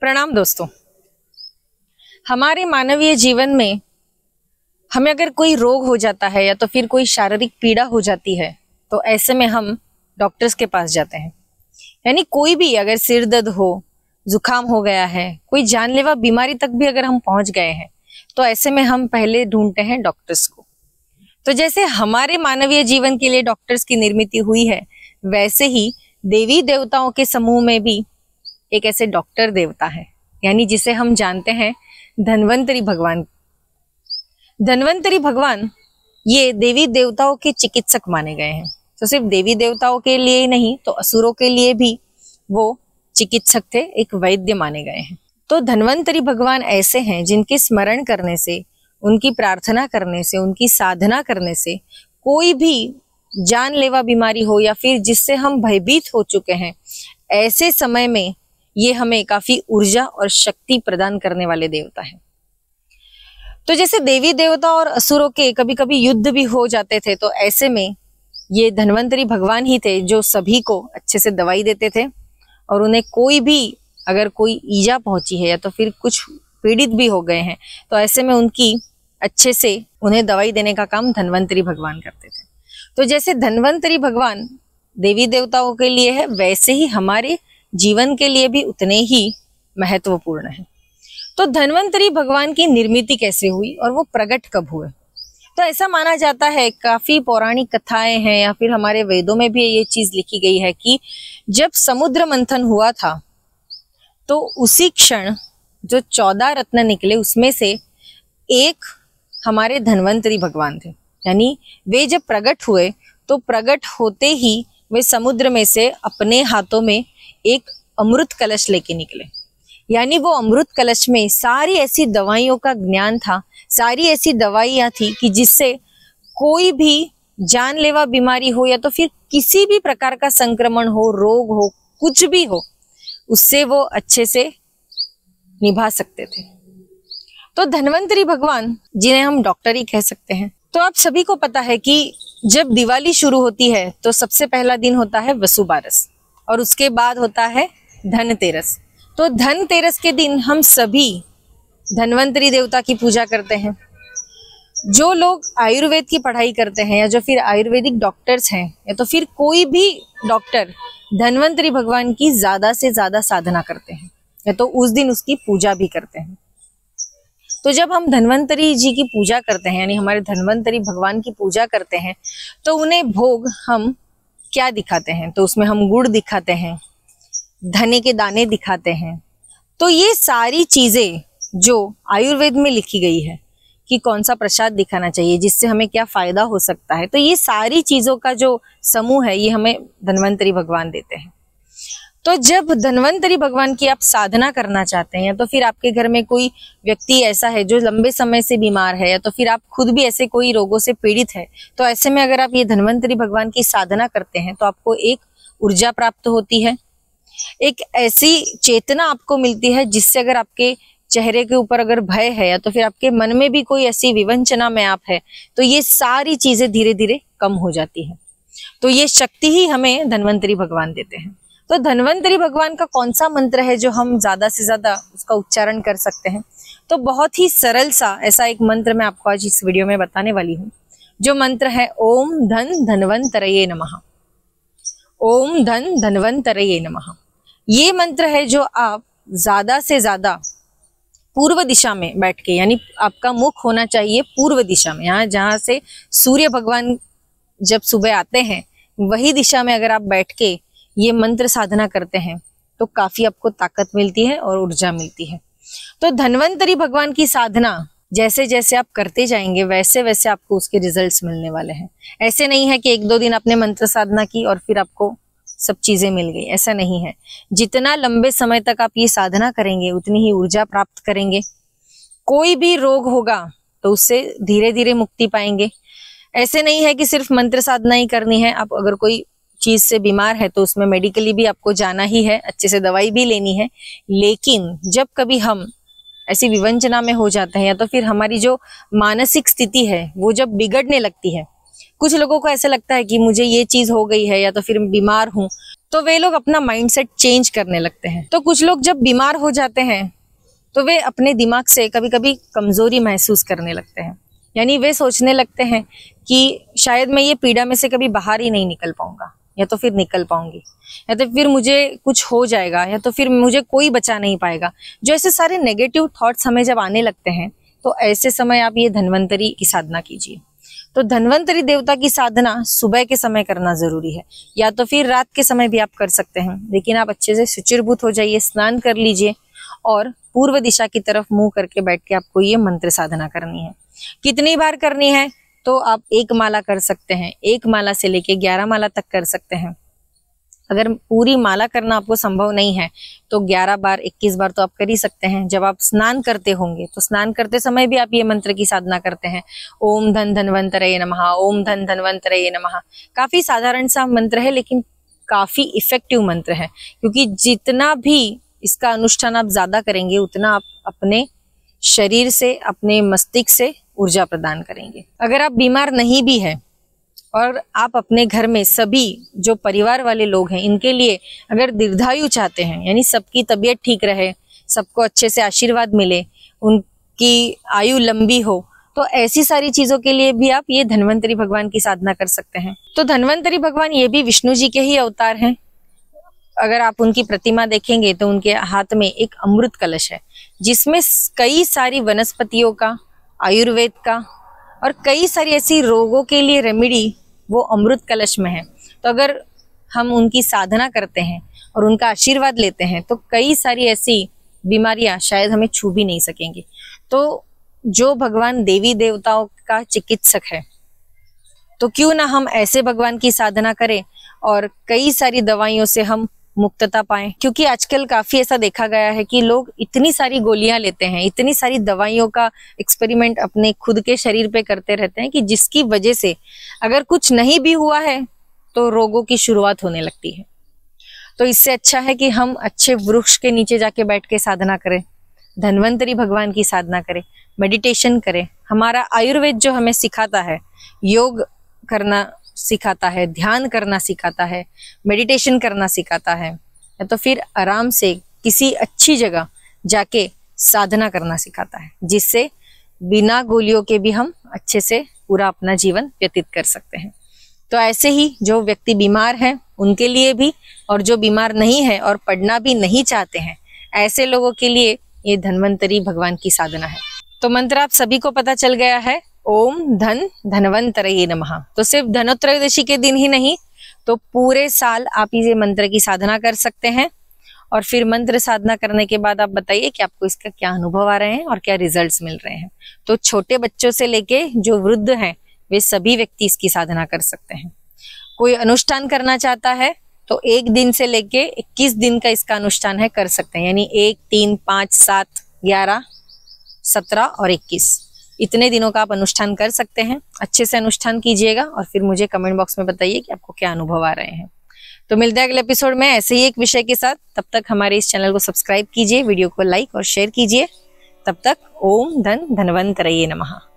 प्रणाम दोस्तों हमारे मानवीय जीवन में हमें अगर कोई रोग हो जाता है या तो फिर कोई शारीरिक पीड़ा हो जाती है तो ऐसे में हम डॉक्टर्स के पास जाते हैं यानी कोई भी अगर सिर दर्द हो जुकाम हो गया है कोई जानलेवा बीमारी तक भी अगर हम पहुंच गए हैं तो ऐसे में हम पहले ढूंढते हैं डॉक्टर्स को तो जैसे हमारे मानवीय जीवन के लिए डॉक्टर्स की निर्मित हुई है वैसे ही देवी देवताओं के समूह में भी एक ऐसे डॉक्टर देवता है यानी जिसे हम जानते हैं धनवंतरी भगवान धनवंतरी भगवान ये देवी देवताओं के चिकित्सक माने गए हैं तो सिर्फ देवी देवताओं के लिए ही नहीं तो असुरों के लिए भी वो चिकित्सक थे एक वैद्य माने गए हैं तो धनवंतरी भगवान ऐसे हैं जिनके स्मरण करने से उनकी प्रार्थना करने से उनकी साधना करने से कोई भी जानलेवा बीमारी हो या फिर जिससे हम भयभीत हो चुके हैं ऐसे समय में ये हमें काफी ऊर्जा और शक्ति प्रदान करने वाले देवता है तो जैसे देवी देवता और असुरों के कभी कभी युद्ध भी हो जाते थे तो ऐसे में ये धनवंतरी भगवान ही थे जो सभी को अच्छे से दवाई देते थे और उन्हें कोई भी अगर कोई ईजा पहुंची है या तो फिर कुछ पीड़ित भी हो गए हैं तो ऐसे में उनकी अच्छे से उन्हें दवाई देने का काम धनवंतरी भगवान करते थे तो जैसे धनवंतरी भगवान देवी देवताओं के लिए है वैसे ही हमारे जीवन के लिए भी उतने ही महत्वपूर्ण है तो धनवंतरी भगवान की निर्मित कैसे हुई और वो प्रकट कब हुए तो ऐसा माना जाता है काफी पौराणिक कथाएं हैं या फिर हमारे वेदों में भी ये चीज लिखी गई है कि जब समुद्र मंथन हुआ था तो उसी क्षण जो चौदह रत्न निकले उसमें से एक हमारे धनवंतरी भगवान थे यानी वे जब प्रकट हुए तो प्रकट होते ही वे समुद्र में से अपने हाथों में एक अमृत कलश लेके निकले यानी वो अमृत कलश में सारी ऐसी दवाइयों का ज्ञान था सारी ऐसी दवाइयाँ थी कि जिससे कोई भी जानलेवा बीमारी हो या तो फिर किसी भी प्रकार का संक्रमण हो रोग हो कुछ भी हो उससे वो अच्छे से निभा सकते थे तो धनवंतरी भगवान जिन्हें हम डॉक्टर ही कह सकते हैं तो आप सभी को पता है कि जब दिवाली शुरू होती है तो सबसे पहला दिन होता है वसुबारस और उसके बाद होता है धनतेरस तो धनतेरस के दिन हम सभी धनवंतरी देवता की पूजा करते हैं जो लोग आयुर्वेद की पढ़ाई करते हैं या जो फिर आयुर्वेदिक डॉक्टर्स हैं या तो फिर कोई भी डॉक्टर धनवंतरी भगवान की ज़्यादा से ज़्यादा साधना करते हैं या तो उस दिन उसकी पूजा भी करते हैं तो जब हम धनवंतरी जी की पूजा करते हैं यानी हमारे धनवंतरी भगवान की पूजा करते हैं तो उन्हें भोग हम क्या दिखाते हैं तो उसमें हम गुड़ दिखाते हैं धने के दाने दिखाते हैं तो ये सारी चीज़ें जो आयुर्वेद में लिखी गई है कि कौन सा प्रसाद दिखाना चाहिए जिससे हमें क्या फ़ायदा हो सकता है तो ये सारी चीज़ों का जो समूह है ये हमें धन्वंतरी भगवान देते हैं तो जब धनवंतरी भगवान की आप साधना करना चाहते हैं तो फिर आपके घर में कोई व्यक्ति ऐसा है जो लंबे समय से बीमार है या तो फिर आप खुद भी ऐसे कोई रोगों से पीड़ित है तो ऐसे में अगर आप ये धनवंतरी भगवान की साधना करते हैं तो आपको एक ऊर्जा प्राप्त होती है एक ऐसी चेतना आपको मिलती है जिससे अगर आपके चेहरे के ऊपर अगर भय है या तो फिर आपके मन में भी कोई ऐसी विवंचना में आप है तो ये सारी चीजें धीरे धीरे कम हो जाती है तो ये शक्ति ही हमें धनवंतरी भगवान देते हैं तो धनवंतरी भगवान का कौन सा मंत्र है जो हम ज़्यादा से ज़्यादा उसका उच्चारण कर सकते हैं तो बहुत ही सरल सा ऐसा एक मंत्र मैं आपको आज इस वीडियो में बताने वाली हूँ जो मंत्र है ओम धन धनवंतरये नमः ओम धन धनवंतरये नमः ये मंत्र है जो आप ज़्यादा से ज़्यादा पूर्व दिशा में बैठ के यानी आपका मुख होना चाहिए पूर्व दिशा में यहाँ जहाँ से सूर्य भगवान जब सुबह आते हैं वही दिशा में अगर आप बैठ के ये मंत्र साधना करते हैं तो काफी आपको ताकत मिलती है और ऊर्जा मिलती है तो धनवंतरी भगवान की साधना जैसे जैसे आप करते जाएंगे वैसे वैसे आपको उसके रिजल्ट्स मिलने वाले हैं ऐसे नहीं है कि एक दो दिन आपने मंत्र साधना की और फिर आपको सब चीजें मिल गई ऐसा नहीं है जितना लंबे समय तक आप ये साधना करेंगे उतनी ही ऊर्जा प्राप्त करेंगे कोई भी रोग होगा तो उससे धीरे धीरे मुक्ति पाएंगे ऐसे नहीं है कि सिर्फ मंत्र साधना ही करनी है आप अगर कोई चीज़ से बीमार है तो उसमें मेडिकली भी आपको जाना ही है अच्छे से दवाई भी लेनी है लेकिन जब कभी हम ऐसी विवंचना में हो जाते हैं या तो फिर हमारी जो मानसिक स्थिति है वो जब बिगड़ने लगती है कुछ लोगों को ऐसा लगता है कि मुझे ये चीज़ हो गई है या तो फिर बीमार हूँ तो वे लोग अपना माइंडसेट चेंज करने लगते हैं तो कुछ लोग जब बीमार हो जाते हैं तो वे अपने दिमाग से कभी कभी कमज़ोरी महसूस करने लगते हैं यानी वे सोचने लगते हैं कि शायद मैं ये पीड़ा में से कभी बाहर ही नहीं निकल पाऊंगा या तो फिर निकल पाऊंगी या तो फिर मुझे कुछ हो जाएगा या तो फिर मुझे कोई बचा नहीं पाएगा जो ऐसे सारे नेगेटिव थॉट्स हमें जब आने लगते हैं तो ऐसे समय आप ये धन्वंतरी की साधना कीजिए तो धन्वंतरी देवता की साधना सुबह के समय करना जरूरी है या तो फिर रात के समय भी आप कर सकते हैं लेकिन आप अच्छे से सुचिरभूत हो जाइए स्नान कर लीजिए और पूर्व दिशा की तरफ मुंह करके बैठ के आपको ये मंत्र साधना करनी है कितनी बार करनी है तो आप एक माला कर सकते हैं एक माला से लेके ग्यारह माला तक कर सकते हैं अगर पूरी माला करना आपको संभव नहीं है तो 11 बार 21 बार तो आप कर ही सकते हैं जब आप स्नान करते होंगे तो स्नान करते समय भी आप ये मंत्र की साधना करते हैं ओम धन धनवंतरय नमः ओम धन धनवंतरय नमः काफी साधारण सा मंत्र है लेकिन काफी इफेक्टिव मंत्र है क्योंकि जितना भी इसका अनुष्ठान आप ज्यादा करेंगे उतना आप अपने शरीर से अपने मस्तिष्क से ऊर्जा प्रदान करेंगे अगर आप बीमार नहीं भी हैं और आप अपने घर में सभी जो परिवार वाले लोग हैं इनके लिए अगर दीर्घायु चाहते हैं यानी सबकी तबीयत ठीक रहे सबको अच्छे से आशीर्वाद मिले उनकी आयु लंबी हो तो ऐसी सारी चीजों के लिए भी आप ये धन्वंतरी भगवान की साधना कर सकते हैं तो धन्वंतरी भगवान ये भी विष्णु जी के ही अवतार हैं अगर आप उनकी प्रतिमा देखेंगे तो उनके हाथ में एक अमृत कलश है जिसमें कई सारी वनस्पतियों का आयुर्वेद का और कई सारी ऐसी रोगों के लिए रेमेडी वो अमृत कलश में है तो अगर हम उनकी साधना करते हैं और उनका आशीर्वाद लेते हैं तो कई सारी ऐसी बीमारियां शायद हमें छू भी नहीं सकेंगी तो जो भगवान देवी देवताओं का चिकित्सक है तो क्यों ना हम ऐसे भगवान की साधना करें और कई सारी दवाइयों से हम मुक्तता पाए क्योंकि आजकल काफी ऐसा देखा गया है कि लोग इतनी सारी गोलियां लेते हैं इतनी सारी दवाइयों का एक्सपेरिमेंट अपने खुद के शरीर पे करते रहते हैं कि जिसकी वजह से अगर कुछ नहीं भी हुआ है तो रोगों की शुरुआत होने लगती है तो इससे अच्छा है कि हम अच्छे वृक्ष के नीचे जाके बैठ के साधना करें धनवंतरी भगवान की साधना करें मेडिटेशन करें हमारा आयुर्वेद जो हमें सिखाता है योग करना सिखाता है ध्यान करना सिखाता है मेडिटेशन करना सिखाता है या तो फिर आराम से किसी अच्छी जगह जाके साधना करना सिखाता है जिससे बिना गोलियों के भी हम अच्छे से पूरा अपना जीवन व्यतीत कर सकते हैं तो ऐसे ही जो व्यक्ति बीमार है उनके लिए भी और जो बीमार नहीं है और पढ़ना भी नहीं चाहते हैं ऐसे लोगों के लिए ये धन्वंतरी भगवान की साधना है तो मंत्र आप सभी को पता चल गया है ओम धन धनवंतरये नमः तो सिर्फ धनोत्रयोदशी के दिन ही नहीं तो पूरे साल आप इसे मंत्र की साधना कर सकते हैं और फिर मंत्र साधना करने के बाद आप बताइए कि आपको इसका क्या अनुभव आ रहे हैं और क्या रिजल्ट्स मिल रहे हैं तो छोटे बच्चों से लेके जो वृद्ध हैं वे सभी व्यक्ति इसकी साधना कर सकते हैं कोई अनुष्ठान करना चाहता है तो एक दिन से लेके इक्कीस दिन का इसका अनुष्ठान है कर सकते हैं यानी एक तीन पाँच सात ग्यारह सत्रह और इक्कीस इतने दिनों का आप अनुष्ठान कर सकते हैं अच्छे से अनुष्ठान कीजिएगा और फिर मुझे कमेंट बॉक्स में बताइए कि आपको क्या अनुभव आ रहे हैं तो मिलते हैं अगले एपिसोड में ऐसे ही एक विषय के साथ तब तक हमारे इस चैनल को सब्सक्राइब कीजिए वीडियो को लाइक और शेयर कीजिए तब तक ओम धन धनवंत रहिए नमः